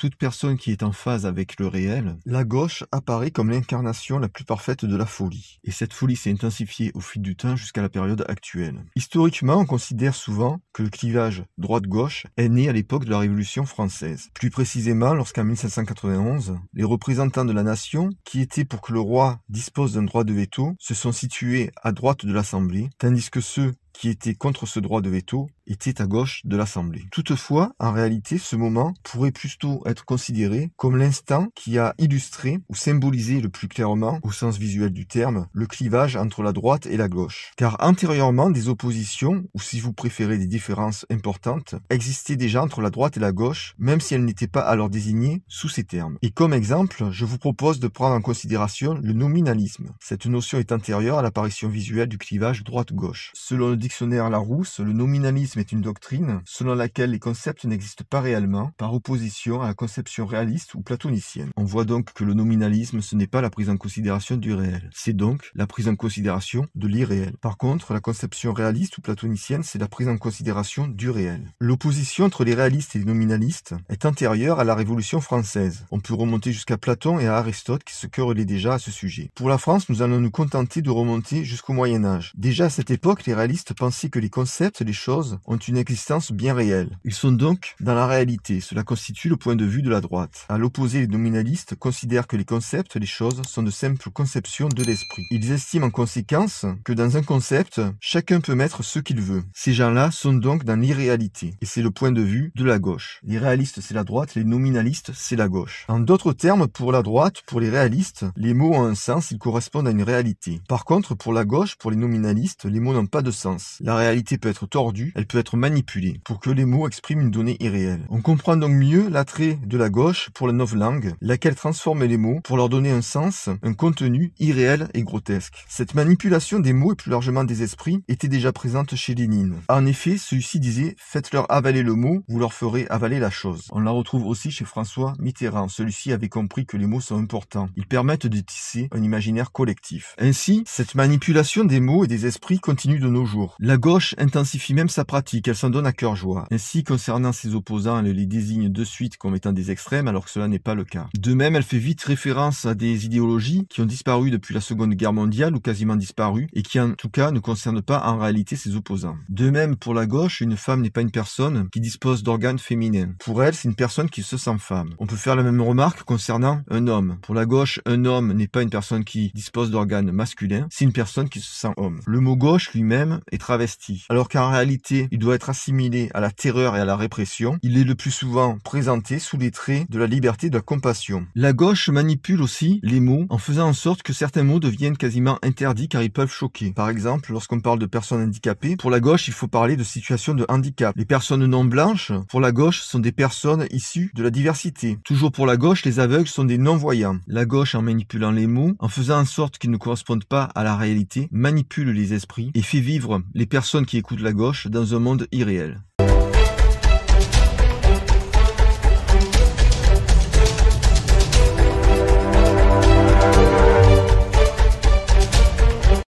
toute personne qui est en phase avec le réel, la gauche apparaît comme l'incarnation la plus parfaite de la folie. Et cette folie s'est intensifiée au fil du temps jusqu'à la période actuelle. Historiquement, on considère souvent que le clivage droite-gauche est né à l'époque de la Révolution française. Plus précisément, lorsqu'en 1791, les représentants de la nation, qui étaient pour que le roi dispose d'un droit de veto, se sont situés à droite de l'Assemblée, tandis que ceux qui étaient contre ce droit de veto était à gauche de l'Assemblée. Toutefois, en réalité, ce moment pourrait plutôt être considéré comme l'instant qui a illustré ou symbolisé le plus clairement, au sens visuel du terme, le clivage entre la droite et la gauche. Car antérieurement, des oppositions, ou si vous préférez des différences importantes, existaient déjà entre la droite et la gauche, même si elles n'étaient pas alors désignées sous ces termes. Et comme exemple, je vous propose de prendre en considération le nominalisme. Cette notion est antérieure à l'apparition visuelle du clivage droite-gauche. Selon le dictionnaire Larousse, le nominalisme est une doctrine selon laquelle les concepts n'existent pas réellement, par opposition à la conception réaliste ou platonicienne. On voit donc que le nominalisme, ce n'est pas la prise en considération du réel, c'est donc la prise en considération de l'irréel. Par contre, la conception réaliste ou platonicienne, c'est la prise en considération du réel. L'opposition entre les réalistes et les nominalistes est antérieure à la Révolution française. On peut remonter jusqu'à Platon et à Aristote qui se querellaient déjà à ce sujet. Pour la France, nous allons nous contenter de remonter jusqu'au Moyen Âge. Déjà à cette époque, les réalistes pensaient que les concepts, les choses, ont une existence bien réelle. Ils sont donc dans la réalité. Cela constitue le point de vue de la droite. À l'opposé, les nominalistes considèrent que les concepts, les choses, sont de simples conceptions de l'esprit. Ils estiment en conséquence que dans un concept, chacun peut mettre ce qu'il veut. Ces gens-là sont donc dans l'irréalité. Et c'est le point de vue de la gauche. Les réalistes, c'est la droite. Les nominalistes, c'est la gauche. En d'autres termes, pour la droite, pour les réalistes, les mots ont un sens, ils correspondent à une réalité. Par contre, pour la gauche, pour les nominalistes, les mots n'ont pas de sens. La réalité peut être tordue, elle être manipulé pour que les mots expriment une donnée irréelle. On comprend donc mieux l'attrait de la gauche pour la langue, laquelle transforme les mots pour leur donner un sens, un contenu irréel et grotesque. Cette manipulation des mots et plus largement des esprits était déjà présente chez Lénine. En effet, celui-ci disait faites-leur avaler le mot, vous leur ferez avaler la chose. On la retrouve aussi chez François Mitterrand. Celui-ci avait compris que les mots sont importants. Ils permettent de tisser un imaginaire collectif. Ainsi, cette manipulation des mots et des esprits continue de nos jours. La gauche intensifie même sa pratique qu'elle elle s'en donne à cœur joie. Ainsi, concernant ses opposants, elle les désigne de suite comme étant des extrêmes, alors que cela n'est pas le cas. De même, elle fait vite référence à des idéologies qui ont disparu depuis la Seconde Guerre mondiale ou quasiment disparu, et qui en tout cas ne concernent pas en réalité ses opposants. De même, pour la gauche, une femme n'est pas une personne qui dispose d'organes féminins. Pour elle, c'est une personne qui se sent femme. On peut faire la même remarque concernant un homme. Pour la gauche, un homme n'est pas une personne qui dispose d'organes masculins, c'est une personne qui se sent homme. Le mot gauche lui-même est travesti, alors qu'en réalité, il doit être assimilé à la terreur et à la répression. Il est le plus souvent présenté sous les traits de la liberté et de la compassion. La gauche manipule aussi les mots en faisant en sorte que certains mots deviennent quasiment interdits car ils peuvent choquer. Par exemple, lorsqu'on parle de personnes handicapées, pour la gauche, il faut parler de situation de handicap. Les personnes non blanches, pour la gauche, sont des personnes issues de la diversité. Toujours pour la gauche, les aveugles sont des non-voyants. La gauche, en manipulant les mots, en faisant en sorte qu'ils ne correspondent pas à la réalité, manipule les esprits et fait vivre les personnes qui écoutent la gauche dans un monde irréel.